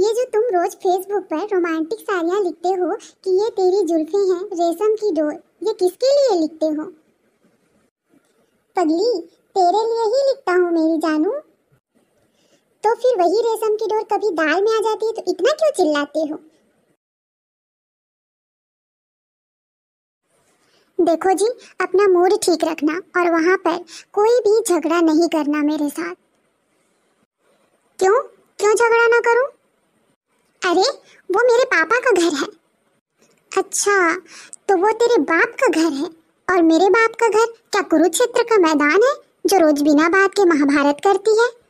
ये जो तुम रोज फेसबुक पर रोमांटिक साड़ियाँ लिखते हो कि ये तेरी जुल्फे हैं रेशम की डोर ये किसके लिए लिखते हो पगली तेरे लिए ही लिखता हूँ मेरी जानू तो फिर वही रेशम की डोर कभी दाल में आ जाती है तो इतना क्यों चिल्लाते हो देखो जी अपना मूड ठीक रखना और वहां पर कोई भी झगड़ा नहीं करना मेरे साथ क्यों क्यों झगड़ा ना करूं अरे वो मेरे पापा का घर है अच्छा तो वो तेरे बाप का घर है और मेरे बाप का घर क्या कुरुक्षेत्र का मैदान है जो रोज बिना बात के महाभारत करती है